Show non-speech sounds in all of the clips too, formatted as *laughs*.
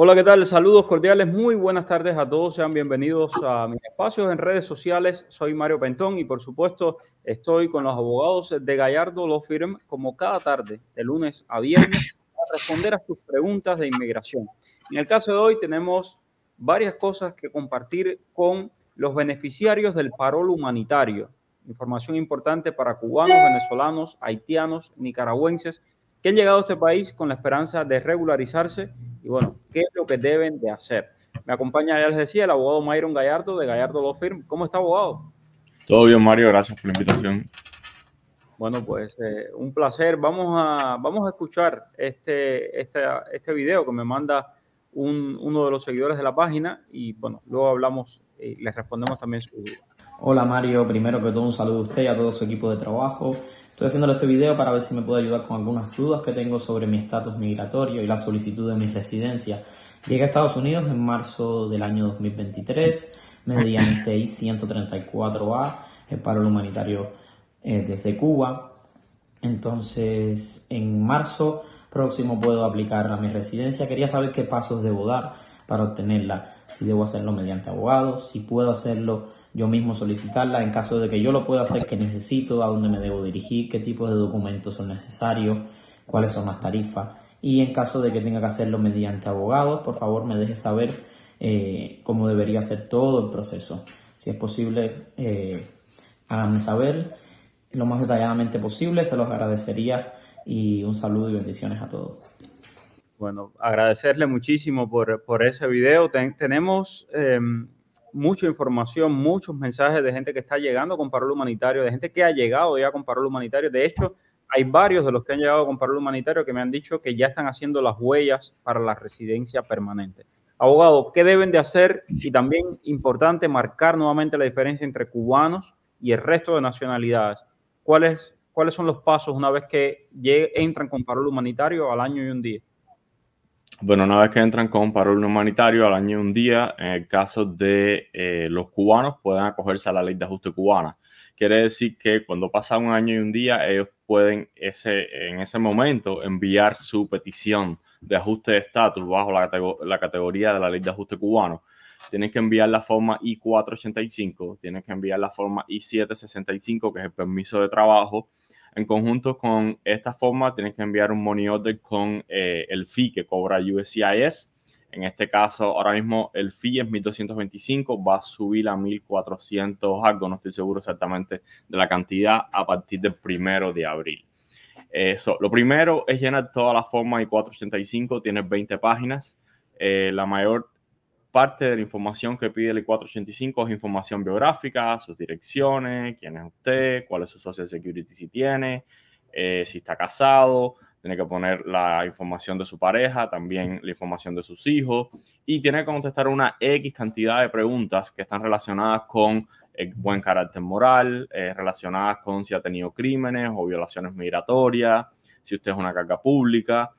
Hola, ¿qué tal? Saludos cordiales, muy buenas tardes a todos, sean bienvenidos a mis espacios en redes sociales. Soy Mario Pentón y por supuesto estoy con los abogados de Gallardo Law Firm como cada tarde, de lunes a viernes, a responder a sus preguntas de inmigración. En el caso de hoy tenemos varias cosas que compartir con los beneficiarios del parol humanitario. Información importante para cubanos, venezolanos, haitianos, nicaragüenses que han llegado a este país con la esperanza de regularizarse y bueno, qué es lo que deben de hacer. Me acompaña, ya les decía, el abogado Mayron Gallardo de Gallardo Law Firm. ¿Cómo está, abogado? Todo bien, Mario. Gracias por la invitación. Bueno, pues eh, un placer. Vamos a, vamos a escuchar este, este, este video que me manda uno de los seguidores de la página y bueno, luego hablamos y eh, les respondemos también su Hola Mario, primero que todo un saludo a usted y a todo su equipo de trabajo. Estoy haciendo este video para ver si me puede ayudar con algunas dudas que tengo sobre mi estatus migratorio y la solicitud de mi residencia. Llegué a Estados Unidos en marzo del año 2023 mediante I-134A, el paro humanitario eh, desde Cuba. Entonces, en marzo próximo puedo aplicar a mi residencia. Quería saber qué pasos debo dar para obtenerla. Si debo hacerlo mediante abogado, si puedo hacerlo yo mismo solicitarla en caso de que yo lo pueda hacer, qué necesito, a dónde me debo dirigir, qué tipo de documentos son necesarios, cuáles son las tarifas. Y en caso de que tenga que hacerlo mediante abogado, por favor me deje saber eh, cómo debería ser todo el proceso. Si es posible, eh, háganme saber lo más detalladamente posible, se los agradecería y un saludo y bendiciones a todos. Bueno, agradecerle muchísimo por, ese video. tenemos... Em, mucha información, muchos mensajes de gente que está llegando con parol humanitario, de gente que ha llegado ya con parol humanitario. De hecho, hay varios de los que han llegado con parol humanitario que me han dicho que ya están haciendo las huellas para la residencia permanente. Abogado, ¿qué deben de hacer? Y también importante marcar nuevamente la diferencia entre cubanos y el resto de nacionalidades. ¿Cuáles, cuáles son los pasos una vez que entran con parol humanitario al año y un día? bueno, una vez que entran con paro humanitario al año y un día, en el caso de eh, los cubanos, pueden acogerse a la ley de ajuste cubana. Quiere decir que cuando pasa un año y un día, ellos pueden en ese momento enviar su petición de ajuste de estatus bajo la, categoría de la ley de ajuste cubano. Tienen que enviar la forma I-485, tienen que enviar la forma I-765, que es el permiso de trabajo, en conjunto con esta forma, tienes que enviar un money order con eh, el fee que cobra USCIS. En este caso, ahora mismo el fee es 1225, va a subir a 1400 algo, no estoy seguro exactamente de la cantidad a partir del primero de abril. Eso, lo primero es llenar toda la forma y 485, tiene 20 páginas. Eh, la mayor parte de la información que pide el 485 e es información biográfica, sus direcciones, quién es usted, cuál es su social security si tiene, eh, si está casado, tiene que poner la información de su pareja, también la información de sus hijos y tiene que contestar una X cantidad de preguntas que están relacionadas con eh, buen carácter moral, eh, relacionadas con si ha tenido crímenes o violaciones migratorias, si usted es una carga pública.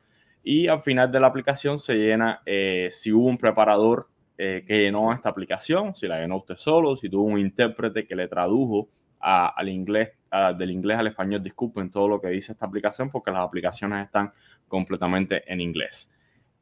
Y al final de la aplicación se llena si hubo un preparador eh, que llenó esta aplicación, si la llenó usted solo, si tuvo un intérprete que le tradujo al inglés, del inglés al español, disculpen todo lo que dice esta aplicación porque las aplicaciones están completamente en inglés.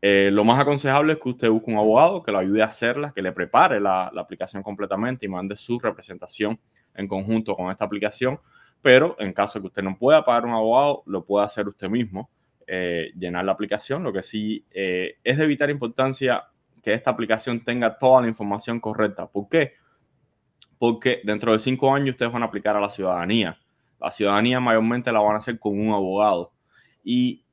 Eh, lo más aconsejable es que usted busque un abogado que lo ayude a hacerla, que le prepare la, aplicación completamente y mande su representación en conjunto con esta aplicación. Pero en caso de que usted no pueda pagar un abogado, lo puede hacer usted mismo, eh, llenar la aplicación. Lo que sí es de vital importancia que esta aplicación tenga toda la información correcta. ¿Por qué? Porque dentro de cinco años ustedes van a aplicar a la ciudadanía. La ciudadanía mayormente la van a hacer con un abogado. Y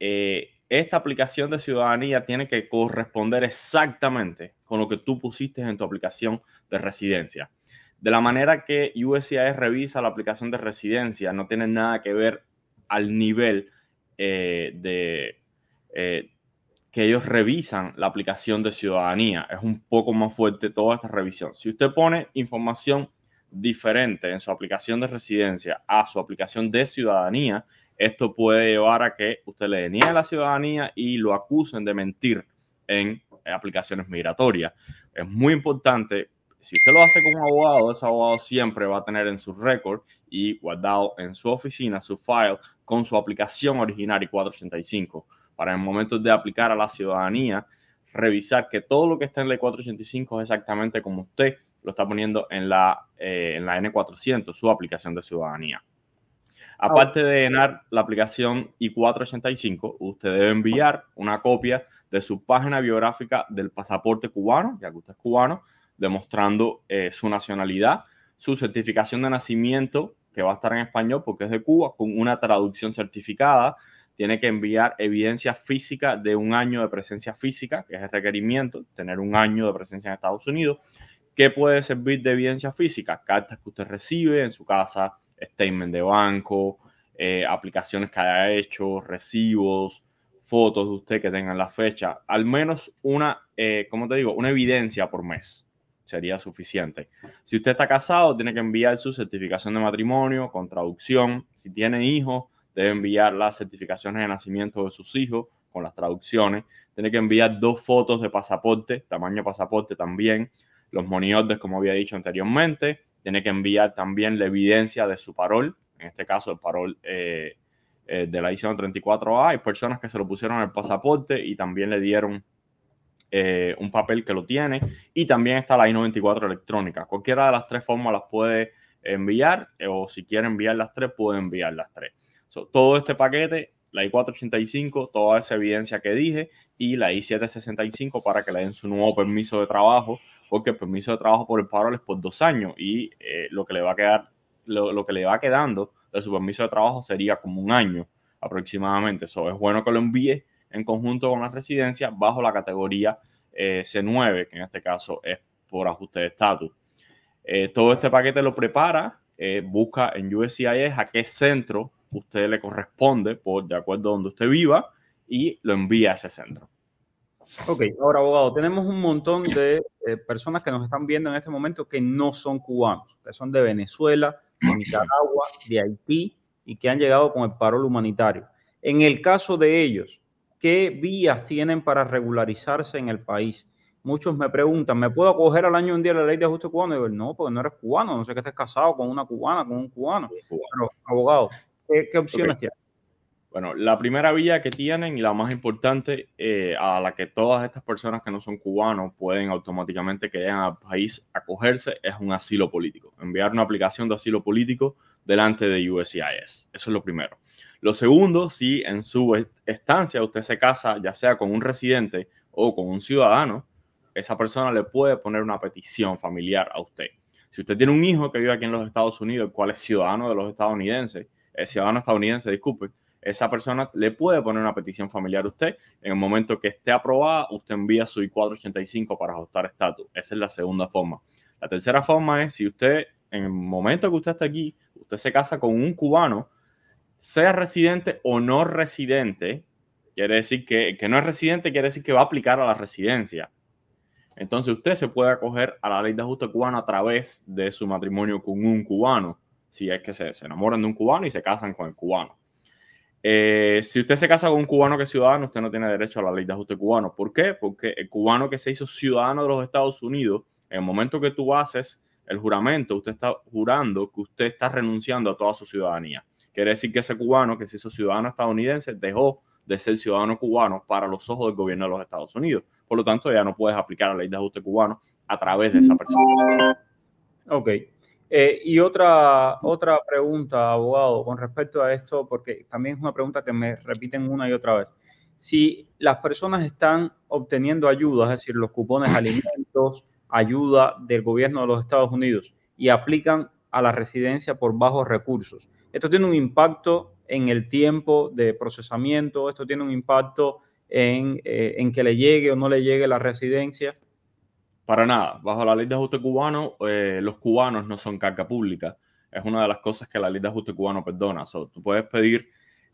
eh, esta aplicación de ciudadanía tiene que corresponder exactamente con lo que tú pusiste en tu aplicación de residencia. De la manera que USCIS revisa la aplicación de residencia, no tiene nada que ver al nivel eh, de, eh, que ellos revisan la aplicación de ciudadanía. Es un poco más fuerte toda esta revisión. Si usted pone información diferente en su aplicación de residencia a su aplicación de ciudadanía, esto puede llevar a que usted le deniegue la ciudadanía y lo acusen de mentir en aplicaciones migratorias. Es muy importante, si usted lo hace con un abogado, ese abogado siempre va a tener en su récord y guardado en su oficina, su file, con su aplicación originaria 485 para en momentos de aplicar a la ciudadanía, revisar que todo lo que está en la 485 e es exactamente como usted lo está poniendo en la, eh, en la N400, su aplicación de ciudadanía. Aparte de llenar la aplicación I-485, usted debe enviar una copia de su página biográfica del pasaporte cubano, ya que usted es cubano, demostrando eh, su nacionalidad, su certificación de nacimiento, que va a estar en español porque es de Cuba, con una traducción certificada, tiene que enviar evidencia física de un año de presencia física, que es el requerimiento, tener un año de presencia en Estados Unidos. ¿Qué puede servir de evidencia física? Cartas que usted recibe en su casa, statement de banco, eh, aplicaciones que haya hecho, recibos, fotos de usted que tengan la fecha. Al menos una, como eh, ¿cómo te digo? Una evidencia por mes sería suficiente. Si usted está casado, tiene que enviar su certificación de matrimonio con traducción. Si tiene hijos, debe enviar las certificaciones de nacimiento de sus hijos con las traducciones, tiene que enviar dos fotos de pasaporte, tamaño pasaporte también, los moniotes, como había dicho anteriormente, tiene que enviar también la evidencia de su parol, en este caso el parol eh, eh, de la edición 34A, hay personas que se lo pusieron en el pasaporte y también le dieron eh, un papel que lo tiene, y también está la I-94 electrónica, cualquiera de las tres formas las puede enviar, o si quiere enviar las tres, puede enviar las tres todo este paquete, la I-485, toda esa evidencia que dije y la I-765 para que le den su nuevo permiso de trabajo, porque el permiso de trabajo por el paro es por dos años y eh, lo que le va a quedar, lo, que le va quedando de su permiso de trabajo sería como un año aproximadamente. Eso es bueno que lo envíe en conjunto con la residencia bajo la categoría eh, C9, que en este caso es por ajuste de estatus. Eh, todo este paquete lo prepara, busca en USCIS a qué centro usted le corresponde por de acuerdo a donde usted viva y lo envía a ese centro. Ok, ahora abogado, tenemos un montón de eh, personas que nos están viendo en este momento que no son cubanos, que son de Venezuela, de Nicaragua, de Haití y que han llegado con el parol humanitario. En el caso de ellos, ¿qué vías tienen para regularizarse en el país? Muchos me preguntan, ¿me puedo acoger al año un día la ley de ajuste cubano? no, porque no eres cubano, no sé que estés casado con una cubana, con un cubano. Pero, abogado, ¿Qué, opciones Bueno, la primera vía que tienen y la más importante eh, a la que todas estas personas que no son cubanos pueden automáticamente que llegan al país acogerse es un asilo político. Enviar una aplicación de asilo político delante de USCIS. Eso es lo primero. Lo segundo, si en su estancia usted se casa ya sea con un residente o con un ciudadano, esa persona le puede poner una petición familiar a usted. Si usted tiene un hijo que vive aquí en los Estados Unidos, el cual es ciudadano de los estadounidenses, eh, ciudadano estadounidense, disculpe, esa persona le puede poner una petición familiar a usted. En el momento que esté aprobada, usted envía su I-485 para ajustar estatus. Esa es la segunda forma. La tercera forma es si usted, en el momento que usted está aquí, usted se casa con un cubano, sea residente o no residente, quiere decir que, que no es residente, quiere decir que va a aplicar a la residencia. Entonces usted se puede acoger a la ley de ajuste cubano a través de su matrimonio con un cubano si es que se, enamoran de un cubano y se casan con el cubano. Eh, si usted se casa con un cubano que es ciudadano, usted no tiene derecho a la ley de ajuste cubano. ¿Por qué? Porque el cubano que se hizo ciudadano de los Estados Unidos, en el momento que tú haces el juramento, usted está jurando que usted está renunciando a toda su ciudadanía. Quiere decir que ese cubano que se hizo ciudadano estadounidense dejó de ser ciudadano cubano para los ojos del gobierno de los Estados Unidos. Por lo tanto, ya no puedes aplicar la ley de ajuste cubano a través de esa persona. Ok, eh, y otra, otra pregunta, abogado, con respecto a esto, porque también es una pregunta que me repiten una y otra vez. Si las personas están obteniendo ayuda es decir, los cupones alimentos, ayuda del gobierno de los Estados Unidos y aplican a la residencia por bajos recursos. Esto tiene un impacto en el tiempo de procesamiento, esto tiene un impacto en eh, que le llegue o no le llegue la residencia. Para nada. Bajo la ley de ajuste cubano, eh, los cubanos no son carga pública. Es una de las cosas que la ley de ajuste cubano perdona. tú puedes pedir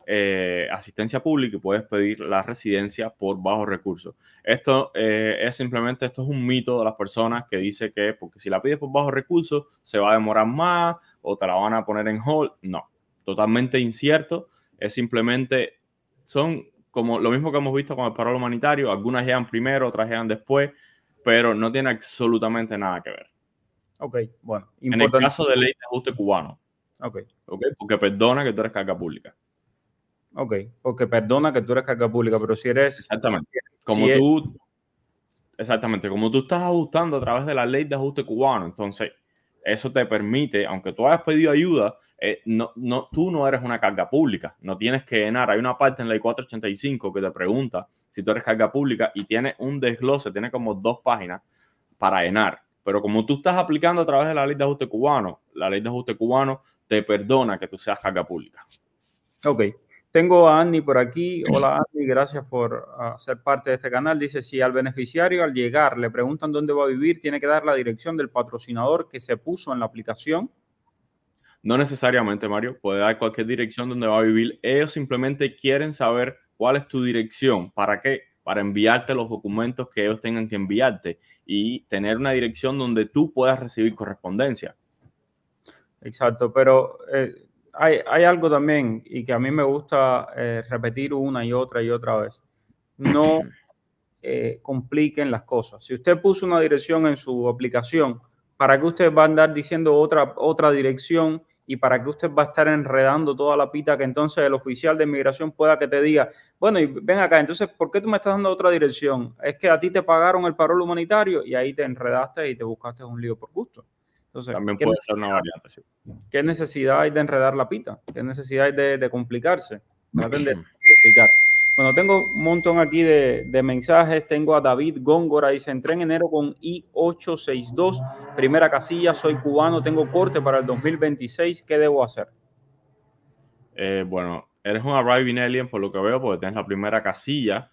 eh, asistencia pública y puedes pedir la residencia por bajos recursos. Esto eh, es simplemente, esto es un mito de las personas que dice que porque si la pides por bajos recursos se va a demorar más o te la van a poner en hold. No, totalmente incierto. Es simplemente, son como lo mismo que hemos visto con el paro humanitario, algunas llegan primero, otras llegan después pero no tiene absolutamente nada que ver. Ok, bueno. En el caso de ley de ajuste cubano. Ok. Ok, porque perdona que tú eres carga pública. Ok, porque perdona que tú eres carga pública, pero si eres... Exactamente. Como tú... Exactamente, como tú estás ajustando a través de la ley de ajuste cubano, entonces eso te permite, aunque tú hayas pedido ayuda, eh, no, no, tú no eres una carga pública, no tienes que llenar. Hay una parte en la ley 485 que te pregunta si tú eres carga pública y tiene un desglose, tiene como dos páginas para llenar. Pero como tú estás aplicando a través de la ley de ajuste cubano, la ley de ajuste cubano te perdona que tú seas carga pública. Ok. Tengo a Andy por aquí. Hola Andy, gracias por ah, ser parte de este canal. Dice, si al beneficiario al llegar le preguntan dónde va a vivir, tiene que dar la dirección del patrocinador que se puso en la aplicación. No necesariamente, Mario. Puede dar cualquier dirección donde va a vivir. Ellos simplemente quieren saber cuál es tu dirección, para qué, para enviarte los documentos que ellos tengan que enviarte y tener una dirección donde tú puedas recibir correspondencia. Exacto, pero eh, hay, algo también y que a mí me gusta eh, repetir una y otra y otra vez. No *clears throat* eh, compliquen las cosas. Si usted puso una dirección en su aplicación, ¿para qué usted va a andar diciendo otra, otra dirección y para qué usted va a estar enredando toda la pita que entonces el oficial de inmigración pueda que te diga, bueno, y ven acá, entonces, ¿por qué tú me estás dando otra dirección? Es que a ti te pagaron el parol humanitario y ahí te enredaste y te buscaste un lío por gusto. Entonces, También puede ser una variante, ¿Qué necesidad hay de enredar la pita? ¿Qué necesidad hay de, complicarse? *clears throat* de bueno, tengo un montón aquí de, mensajes. Tengo a David Góngora, y dice, entré en enero con I862, primera casilla, soy cubano, tengo corte para el 2026, ¿qué debo hacer? Eh, bueno, eres un arriving alien por lo que veo, porque tienes la primera casilla.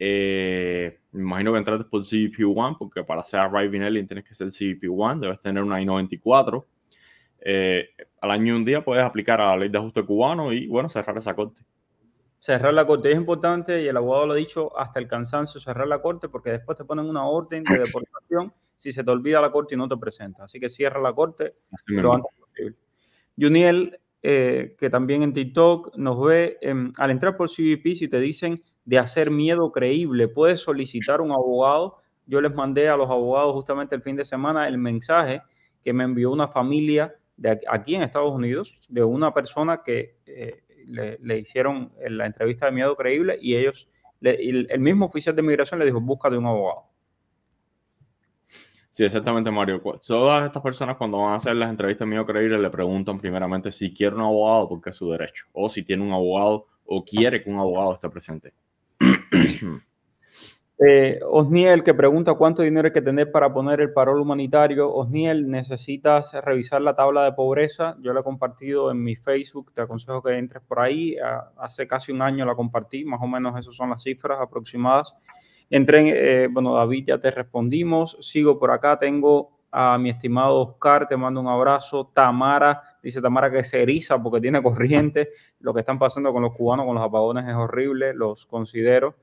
Eh, me imagino que entraste por CBP1, porque para ser arriving alien tienes que ser CBP1, debes tener una I94. Eh, al año y un día puedes aplicar a la ley de ajuste cubano y, bueno, cerrar esa corte cerrar la corte. Es importante, y el abogado lo ha dicho hasta el cansancio, cerrar la corte porque después te ponen una orden de deportación *coughs* si se te olvida la corte y no te presenta. Así que cierra la corte lo antes posible. Juniel, eh, que también en TikTok nos ve, em, al entrar por CVP, si te dicen de hacer miedo creíble, puedes solicitar un abogado. Yo les mandé a los abogados justamente el fin de semana el mensaje que me envió una familia de aquí en Estados Unidos, de una persona que... Eh, le, hicieron eh, la entrevista de miedo creíble y ellos, el mismo oficial de migración le dijo, busca de un abogado. Sí, exactamente, Mario. Todas estas personas cuando van a hacer las entrevistas de miedo creíble le preguntan primeramente si quiere un abogado porque es su derecho, o si tiene un abogado o quiere que un abogado esté presente. *clears throat* Eh, Osniel, que pregunta cuánto dinero hay que tener para poner el parol humanitario. Osniel, necesitas revisar la tabla de pobreza. Yo la he compartido en mi Facebook, te aconsejo que entres por ahí. Ah, hace casi un año la compartí, más o menos esas son las cifras aproximadas. entren, eh, bueno, David, ya te respondimos. Sigo por acá, tengo a mi estimado Oscar, te mando un abrazo. Tamara, dice Tamara que se eriza porque tiene *laughs* corriente. Lo que están pasando con los cubanos, con los apagones es horrible, los considero.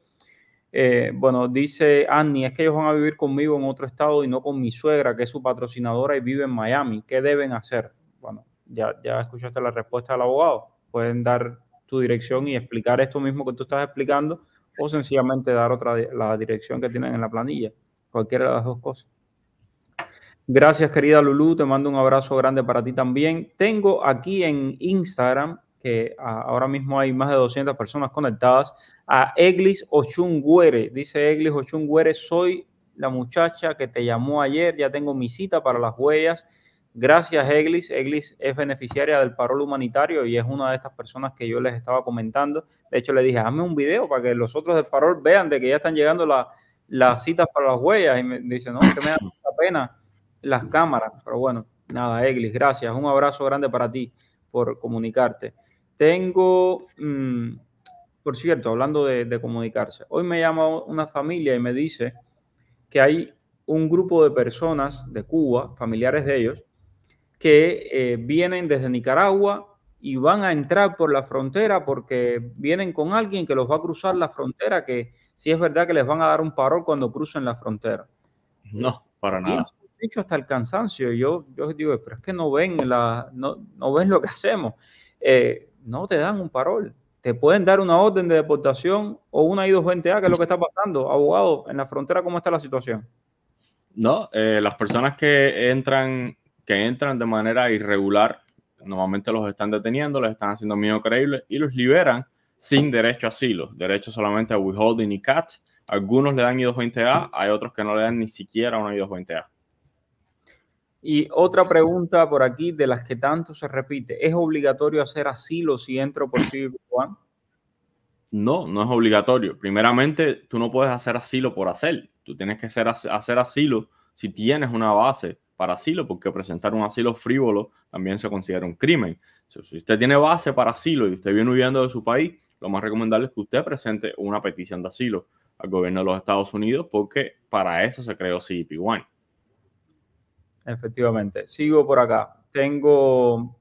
Eh, bueno, dice Annie, es que ellos van a vivir conmigo en otro estado y no con mi suegra, que es su patrocinadora y vive en Miami. ¿Qué deben hacer? Bueno, ya, ya escuchaste la respuesta del abogado. Pueden dar tu dirección y explicar esto mismo que tú estás explicando o sencillamente dar otra la dirección que tienen en la planilla. Cualquiera de las dos cosas. Gracias, querida Lulu. Te mando un abrazo grande para ti también. Tengo aquí en Instagram, que ah, ahora mismo hay más de 200 personas conectadas, a Eglis Ochunguere. Dice Eglis Ochunguere, soy la muchacha que te llamó ayer, ya tengo mi cita para las huellas. Gracias, Eglis. Eglis es beneficiaria del parol humanitario y es una de estas personas que yo les estaba comentando. De hecho, le dije, hazme un video para que los otros del parol vean de que ya están llegando las citas para las huellas. Y me dice, no, que me da pena las cámaras. Pero bueno, nada, Eglis, gracias. Un abrazo grande para ti por comunicarte. Tengo... Mm, por cierto, hablando de, comunicarse, hoy me llama una familia y me dice que hay un grupo de personas de Cuba, familiares de ellos, que eh, vienen desde Nicaragua y van a entrar por la frontera porque vienen con alguien que los va a cruzar la frontera, que si es verdad que les van a dar un parol cuando crucen la frontera. No, para nada. Dicho hasta el cansancio, yo, yo digo, pero es que no ven, la, no, lo que hacemos. Eh, no te dan un parol te pueden dar una orden de deportación o una I-220A, qué es lo que está pasando, abogado, en la frontera, ¿cómo está la situación? No, eh, las personas que entran, que entran de manera irregular, normalmente los están deteniendo, les están haciendo miedo creíble y los liberan sin derecho a asilo, derecho solamente a withholding y CAT. Algunos le dan I-220A, hay otros que no le dan ni siquiera una I-220A. Y otra pregunta por aquí, de las que tanto se repite, ¿es obligatorio hacer asilo si entro por Civil One? No, no es obligatorio. Primeramente, tú no puedes hacer asilo por hacer. Tú tienes que hacer, asilo si tienes una base para asilo, porque presentar un asilo frívolo también se considera un crimen. Si usted tiene base para asilo y usted viene huyendo de su país, lo más recomendable es que usted presente una petición de asilo al gobierno de los Estados Unidos, porque para eso se creó CIP 1 efectivamente. Sigo por acá. Tengo,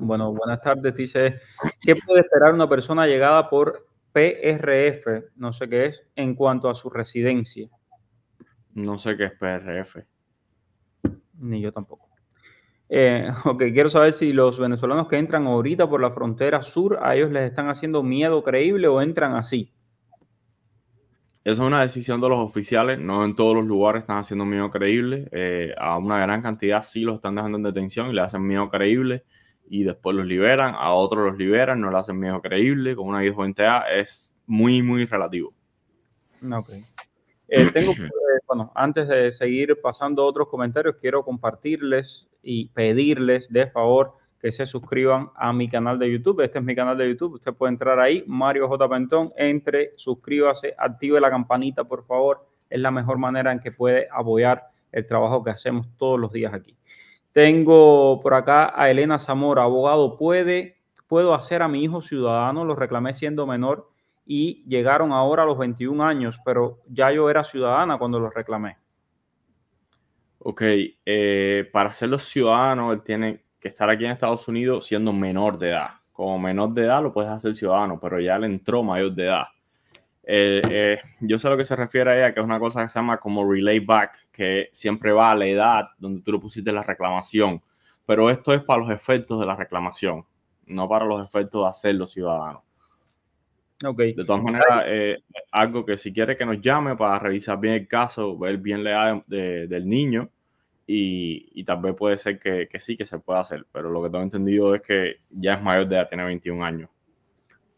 bueno, buenas tardes, dice, ¿qué puede esperar una persona llegada por PRF, no sé qué es, en cuanto a su residencia? No sé qué es PRF. Ni yo tampoco. Eh, *laughs* ok, quiero saber si los venezolanos que entran ahorita por la frontera sur, a ellos les están haciendo miedo creíble o entran así. Esa es una decisión de los oficiales, no en todos los lugares están haciendo miedo creíble, eh, a una gran cantidad sí los están dejando en detención y le hacen miedo creíble y después los liberan, a otros los liberan, no le hacen miedo creíble, con una 1020A es muy, muy relativo. Ok. Eh, *clears throat* bueno, antes de seguir pasando otros comentarios, quiero compartirles y pedirles de favor que se suscriban a mi canal de YouTube. Este es mi canal de YouTube. Usted puede entrar ahí, Mario J. Pentón. Entre, suscríbase, active la campanita, por favor. Es la mejor manera en que puede apoyar el trabajo que hacemos todos los días aquí. Tengo por acá a Elena Zamora, abogado. ¿Puede, ¿Puedo hacer a mi hijo ciudadano? Lo reclamé siendo menor y llegaron ahora a los 21 años, pero ya yo era ciudadana cuando lo reclamé. Ok, eh, para hacerlo ciudadano, ciudadanos, él tiene estar aquí en Estados Unidos siendo menor de edad. Como menor de edad lo puedes hacer ciudadano, pero ya le entró mayor de edad. Eh, eh, yo sé a lo que se refiere a ella, que es una cosa que se llama como relay back, que siempre va a la edad donde tú lo pusiste la reclamación. Pero esto es para los efectos de la reclamación, no para los efectos de hacerlo ciudadano. Okay. De todas maneras, eh, algo que si quiere que nos llame para revisar bien el caso, ver bien la edad del niño y, y, tal vez puede ser que, sí, que se pueda hacer, pero lo que tengo entendido es que ya es mayor de edad, tiene 21 años.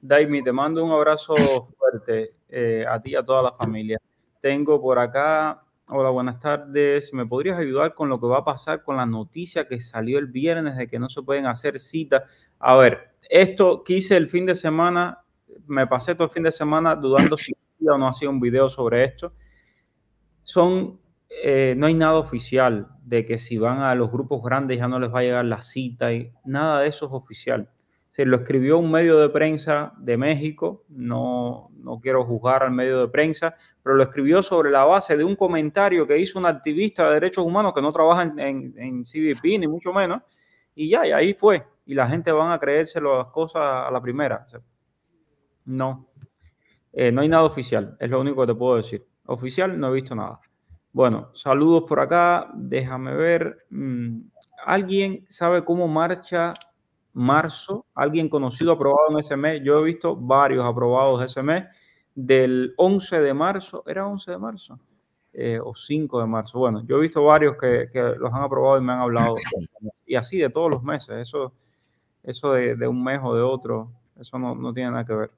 Daimi, te mando un abrazo *clears throat* fuerte eh, a ti y a toda la familia. Tengo por acá, hola, buenas tardes. ¿Me podrías ayudar con lo que va a pasar con la noticia que salió el viernes de que no se pueden hacer citas? A ver, esto quise el fin de semana, me pasé todo el fin de semana dudando si o no hacía un video sobre esto. Son, eh, no hay nada oficial de que si van a los grupos grandes ya no les va a llegar la cita y nada de eso es oficial. Se lo escribió un medio de prensa de México, no, no quiero juzgar al medio de prensa, pero lo escribió sobre la base de un comentario que hizo un activista de derechos humanos que no trabaja en, en, CBP ni mucho menos, y ya, y ahí fue. Y la gente van a creérselo las cosas a la primera. no, eh, no hay nada oficial, es lo único que te puedo decir. Oficial no he visto nada. Bueno, saludos por acá. Déjame ver. Mm, ¿Alguien sabe cómo marcha marzo? ¿Alguien conocido aprobado en ese mes? Yo he visto varios aprobados ese mes. Del 11 de marzo, ¿era 11 de marzo? Eh, o 5 de marzo. Bueno, yo he visto varios que, los han aprobado y me han hablado. Y así de todos los meses. Eso, eso de, un mes o de otro, eso no, no tiene nada que ver.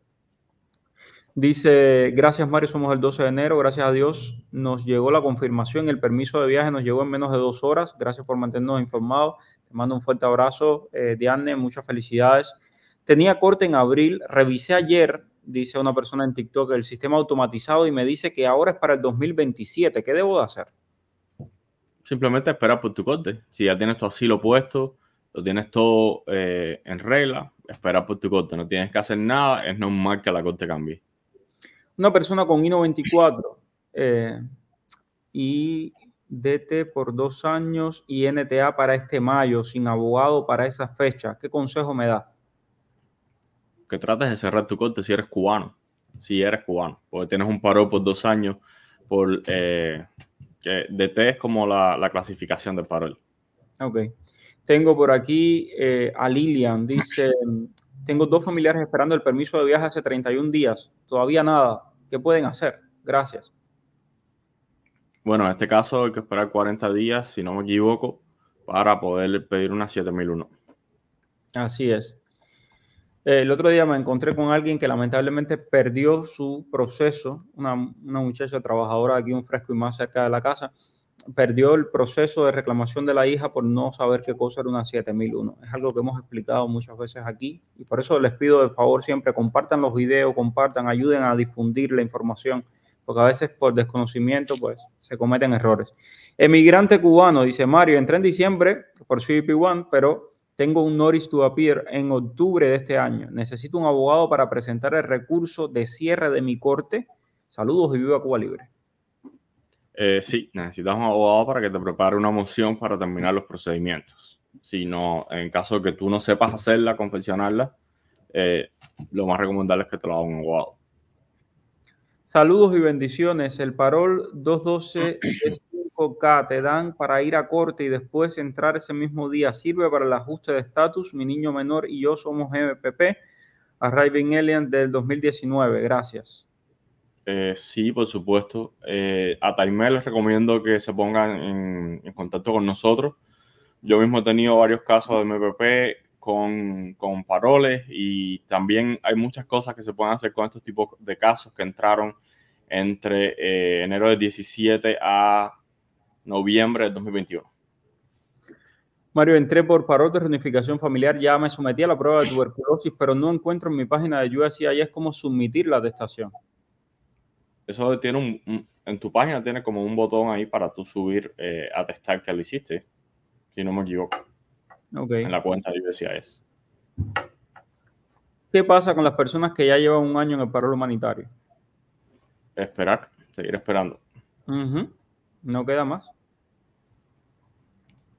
Dice, gracias Mario, somos el 12 de enero, gracias a Dios nos llegó la confirmación, el permiso de viaje nos llegó en menos de dos horas, gracias por mantenernos informados, te mando un fuerte abrazo, eh, Diane, muchas felicidades. Tenía corte en abril, revisé ayer, dice una persona en TikTok, el sistema automatizado y me dice que ahora es para el 2027, ¿qué debo de hacer? Simplemente esperar por tu corte, si ya tienes tu asilo puesto, lo tienes todo eh, en regla, espera por tu corte, no tienes que hacer nada, es normal que la corte cambie una persona con ino 24 y eh, DT por dos años y NTA para este mayo, sin abogado para esa fecha. ¿Qué consejo me da? Que trates de cerrar tu corte si eres cubano, si eres cubano, porque tienes un paro por dos años, por eh, que DT es como la, clasificación del paro. Ok. Tengo por aquí eh, a Lilian, dice, tengo dos familiares esperando el permiso de viaje hace 31 días, todavía nada, ¿Qué pueden hacer? Gracias. Bueno, en este caso hay que esperar 40 días, si no me equivoco, para poder pedir una 7001. Así es. El otro día me encontré con alguien que lamentablemente perdió su proceso, una, una muchacha trabajadora aquí, un fresco y más cerca de la casa, perdió el proceso de reclamación de la hija por no saber qué cosa era una 7001. Es algo que hemos explicado muchas veces aquí y por eso les pido de favor siempre compartan los videos, compartan, ayuden a difundir la información, porque a veces por desconocimiento pues se cometen errores. Emigrante cubano, dice Mario, entré en diciembre por CBP1, pero tengo un notice to appear en octubre de este año. Necesito un abogado para presentar el recurso de cierre de mi corte. Saludos y viva Cuba Libre. Eh, sí, necesitas un abogado para que te prepare una moción para terminar los procedimientos. Si no, en caso que tú no sepas hacerla, confeccionarla, eh, lo más recomendable es que te lo haga un abogado. Saludos y bendiciones. El parol 212 5K te dan para ir a corte y después entrar ese mismo día. Sirve para el ajuste de estatus. Mi niño menor y yo somos MPP. Arriving Alien del 2019. Gracias. Eh, sí, por supuesto. Eh, a Taimé les recomiendo que se pongan en, contacto con nosotros. Yo mismo he tenido varios casos de MPP con, paroles y también hay muchas cosas que se pueden hacer con estos tipos de casos que entraron entre eh, enero del 17 a noviembre del 2021. Mario, entré por parol de reunificación familiar, ya me sometí a la prueba de tuberculosis, pero no encuentro en mi página de es cómo submitir la testación eso tiene un, en tu página tiene como un botón ahí para tú subir eh, a testar que lo hiciste, si no me equivoco. En la cuenta de eso. ¿Qué pasa con las personas que ya llevan un año en el paro humanitario? Esperar, seguir esperando. No queda más.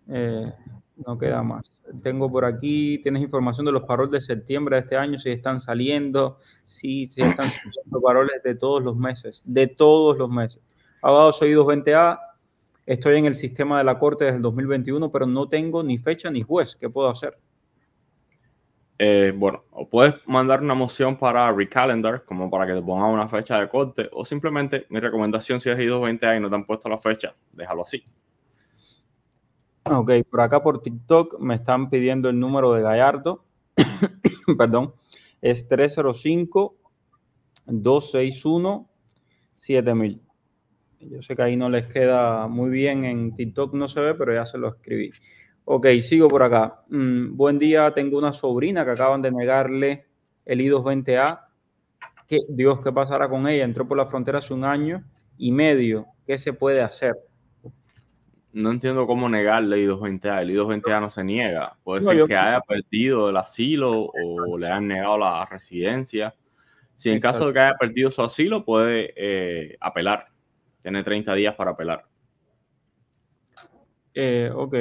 Eh, no queda más. Tengo por aquí, tienes información de los paroles de septiembre de este año, si están saliendo, si, están saliendo paroles de todos los meses, de todos los meses. Abogado, soy 220A, estoy en el sistema de la Corte desde el 2021, pero no tengo ni fecha ni juez. ¿Qué puedo hacer? Eh, bueno, o puedes mandar una moción para recalendar, como para que te pongan una fecha de corte, o simplemente mi recomendación si has ido 20 a y no te han puesto la fecha, déjalo así. Ok, por acá por TikTok me están pidiendo el número de Gallardo. *coughs* Perdón. Es 305-261-7000. Yo sé que ahí no les queda muy bien en TikTok, no se ve, pero ya se lo escribí. Ok, sigo por acá. Mm, buen día, tengo una sobrina que acaban de negarle el I220A. Dios, ¿qué pasará con ella? Entró por la frontera hace un año y medio. ¿Qué se puede hacer? no entiendo cómo negarle I-220A. El I-220A no se niega. Puede ser que haya perdido el asilo o le han negado la residencia. Si en caso de que haya perdido su asilo, puede eh, apelar. Tiene 30 días para apelar. Eh, ok.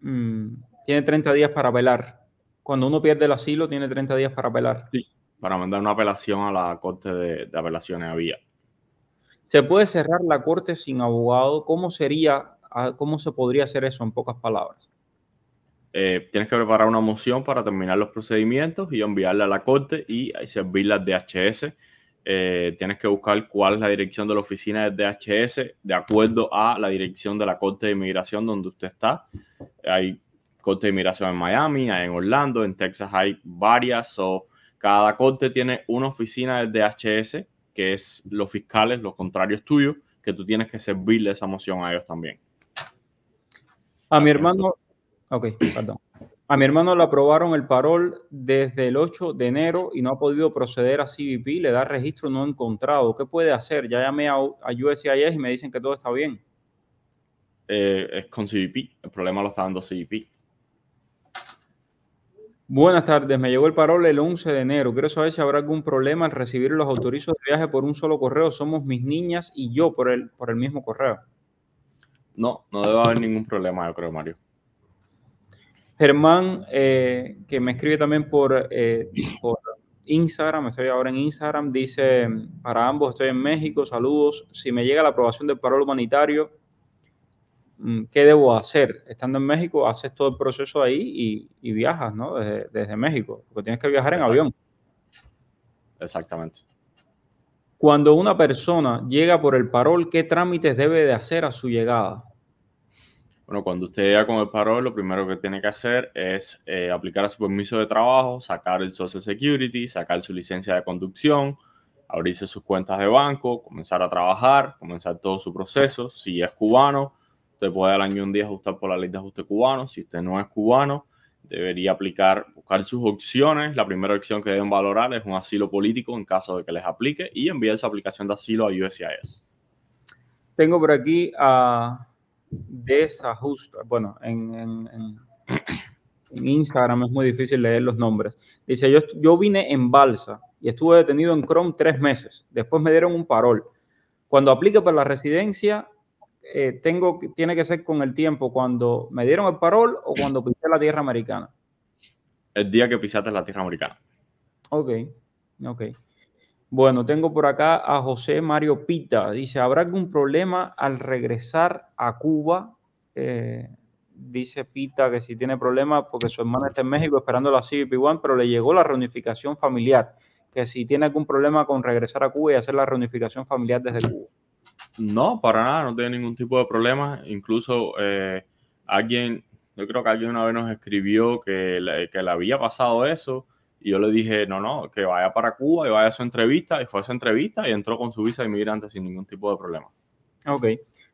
Mm, tiene 30 días para apelar. Cuando uno pierde el asilo, tiene 30 días para apelar. Sí, para mandar una apelación a la Corte de, de Apelaciones a ¿Se puede cerrar la Corte sin abogado? ¿Cómo sería Ah, ¿Cómo se podría hacer eso en pocas palabras? Eh, tienes que preparar una moción para terminar los procedimientos y enviarla a la corte y eh, servirla al DHS. Eh, tienes que buscar cuál es la dirección de la oficina del DHS de acuerdo a la dirección de la Corte de Inmigración donde usted está. Hay Corte de Inmigración en Miami, hay en Orlando, en Texas hay varias. o cada corte tiene una oficina del DHS, que es los fiscales, los contrarios tuyos, que tú tienes que servirle esa moción a ellos también. A mi hermano, *clears throat* A mi hermano le aprobaron el parol desde el 8 de enero y no ha podido proceder a CBP, le da registro no encontrado. ¿Qué puede hacer? Ya llamé a, a USCIS y me dicen que todo está bien. Eh, es con CBP, el problema lo está dando CBP. Buenas tardes, me llegó el parol el 11 de enero. Quiero saber si habrá algún problema en recibir los autorizos de viaje por un solo correo. Somos mis niñas y yo por el, por el mismo correo. No, no debe haber ningún problema, yo creo, Mario. Germán, eh, que me escribe también por, eh, por Instagram, estoy ahora en Instagram, dice, para ambos estoy en México, saludos, si me llega la aprobación del parol humanitario, mm, ¿qué debo hacer? Estando en México, haces todo el proceso ahí y, viajas, ¿no? Desde, México, porque tienes que viajar en avión. Exactamente. Cuando una persona llega por el parol, ¿qué trámites debe de hacer a su llegada? Bueno, cuando usted llega con el paro, lo primero que tiene que hacer es eh, aplicar a su permiso de trabajo, sacar el Social Security, sacar su licencia de conducción, abrirse sus cuentas de banco, comenzar a trabajar, comenzar todo su proceso. Si es cubano, usted puede al año un día ajustar por la ley de ajuste cubano. Si usted no es cubano, debería aplicar, buscar sus opciones. La primera opción que deben valorar es un asilo político en caso de que les aplique y enviar su aplicación de asilo a USCIS. Tengo por aquí a Desajusta. Bueno, en, *clears throat* en, Instagram es muy difícil leer los nombres. Dice, yo, yo vine en balsa y estuve detenido en Chrome tres meses. Después me dieron un parol. Cuando aplique para la residencia, eh, tengo, tiene que ser con el tiempo, cuando me dieron el parol o cuando pisé la tierra americana. El día que pisaste la tierra americana. Ok, ok. Bueno, tengo por acá a José Mario Pita. Dice, ¿habrá algún problema al regresar a Cuba? Eh, dice Pita que si tiene problemas porque su hermana está en México esperando la CBP-1, pero le llegó la reunificación familiar. Que si tiene algún problema con regresar a Cuba y hacer la reunificación familiar desde Cuba. No, para nada, no tiene ningún tipo de problema. Incluso eh, alguien, yo creo que alguien una vez nos escribió que, que le había pasado eso y yo le dije, no, no, que vaya para Cuba y vaya a su entrevista. Y fue a su entrevista y entró con su visa de inmigrante sin ningún tipo de problema. Ok.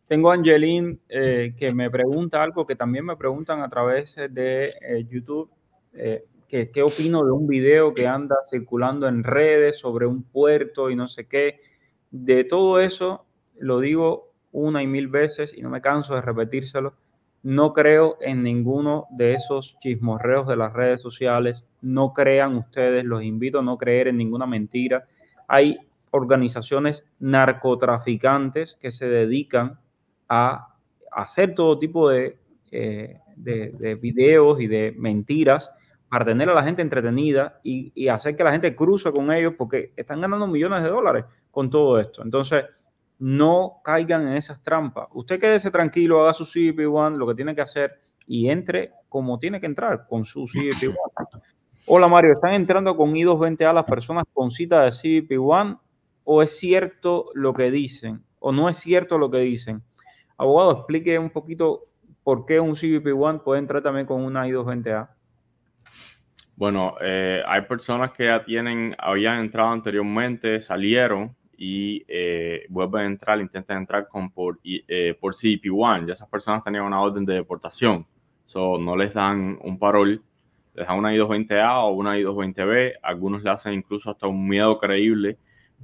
Tengo a Angeline eh, que me pregunta algo que también me preguntan a través eh, de eh, YouTube. que, ¿Qué opino de un video que anda circulando en redes sobre un puerto y no sé qué? De todo eso, lo digo una y mil veces y no me canso de repetírselo. No creo en ninguno de esos chismorreos de las redes sociales. No crean ustedes, los invito a no creer en ninguna mentira. Hay organizaciones narcotraficantes que se dedican a hacer todo tipo de, eh, de, videos y de mentiras para tener a la gente entretenida y, y, hacer que la gente cruce con ellos porque están ganando millones de dólares con todo esto. Entonces, no caigan en esas trampas. Usted quédese tranquilo, haga su cvp 1 lo que tiene que hacer y entre como tiene que entrar, con su cvp 1 Hola Mario, ¿están entrando con I220A las personas con cita de cvp 1 o es cierto lo que dicen o no es cierto lo que dicen? Abogado, explique un poquito por qué un CBP1 puede entrar también con una I220A. Bueno, eh, hay personas que ya tienen, habían entrado anteriormente, salieron y eh, vuelven a entrar, intentan entrar con por, eh, por CP1. Ya esas personas tenían una orden de deportación. So, no les dan un parol, les dan una I-220A o una I-220B. Algunos le hacen incluso hasta un miedo creíble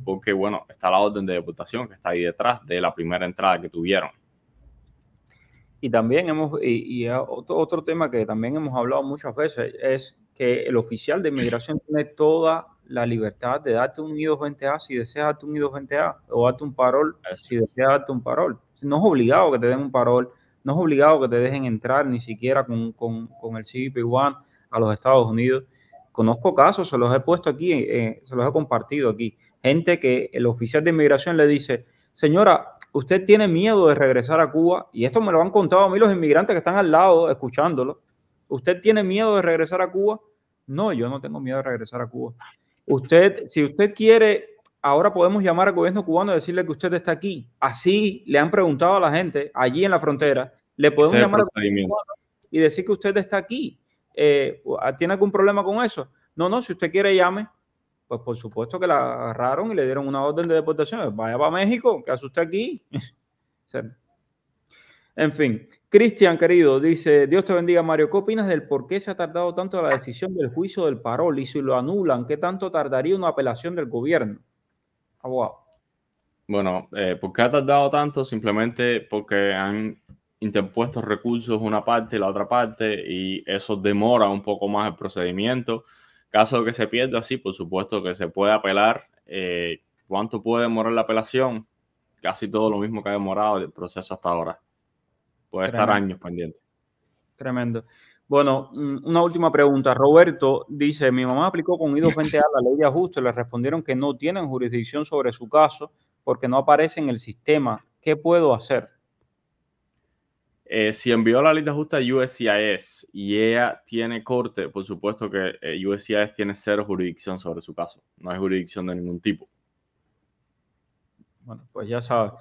porque, bueno, está la orden de deportación que está ahí detrás de la primera entrada que tuvieron. Y también hemos, y, otro, otro tema que también hemos hablado muchas veces es que el oficial de inmigración tiene toda la libertad de darte un I220A si deseas darte un i a o darte un parol si deseas darte un parol. No es obligado que te den un parol, no es obligado que te dejen entrar ni siquiera con, el CBP-1 a los Estados Unidos. Conozco casos, se los he puesto aquí, eh, se los he compartido aquí. Gente que el oficial de inmigración le dice, señora, usted tiene miedo de regresar a Cuba, y esto me lo han contado a mí los inmigrantes que están al lado escuchándolo. ¿Usted tiene miedo de regresar a Cuba? No, yo no tengo miedo de regresar a Cuba. Usted, si usted quiere, ahora podemos llamar al gobierno cubano y decirle que usted está aquí. Así le han preguntado a la gente allí en la frontera. Le podemos llamar y decir que usted está aquí. Eh, ¿Tiene algún problema con eso? No, no, si usted quiere llame. Pues por supuesto que la agarraron y le dieron una orden de deportación. Vaya para México, que hace usted aquí? *laughs* En fin, Cristian, querido, dice, Dios te bendiga, Mario. ¿Qué opinas del por qué se ha tardado tanto la decisión del juicio del parol y si lo anulan, qué tanto tardaría una apelación del gobierno? Abogado. Bueno, eh, ¿por qué ha tardado tanto? Simplemente porque han interpuesto recursos una parte y la otra parte y eso demora un poco más el procedimiento. Caso que se pierda, sí, por supuesto que se puede apelar. Eh, ¿Cuánto puede demorar la apelación? Casi todo lo mismo que ha demorado el proceso hasta ahora puede estar años pendiente. Tremendo. Bueno, mm, una última pregunta. Roberto dice, mi mamá aplicó con I-220A la ley de ajuste, le respondieron que no tienen jurisdicción sobre su caso porque no aparece en el sistema. ¿Qué puedo hacer? Eh, si envió la ley de ajuste a USCIS y ella tiene corte, por supuesto que eh, USCIS tiene cero jurisdicción sobre su caso. No hay jurisdicción de ningún tipo. Bueno, pues ya sabes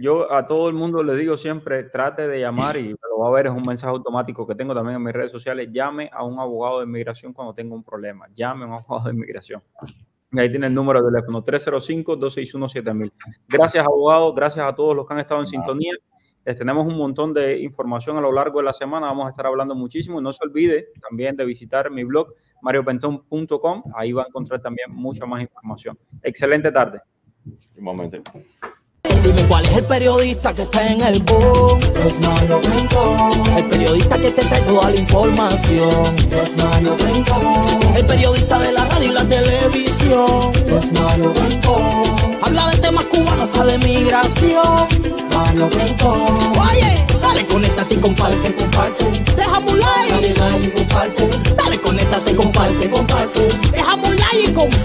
yo a todo el mundo le digo siempre, trate de llamar y lo va a ver, es un mensaje automático que tengo también en mis redes sociales, llame a un abogado de inmigración cuando tenga un problema, llame a un abogado de inmigración. Ahí tiene el número de teléfono, 305-261-7000. Gracias, abogado, gracias a todos los que han estado en sintonía. Les tenemos un montón de información a lo largo de la semana, vamos a estar hablando muchísimo. Y no se olvide también de visitar mi blog, mariopentón.com, ahí va a encontrar también mucha más información. Excelente tarde. momento Dime cuál es el periodista que está en el boom. El periodista que te trae toda la información. El periodista de la radio y la televisión. Habla de temas cubanos hasta de migración. Oye, dale, conéctate y comparte, comparte. Déjame un like. Dale like y comparte. Dale, conéctate y comparte, comparte. Déjame un like y comparte.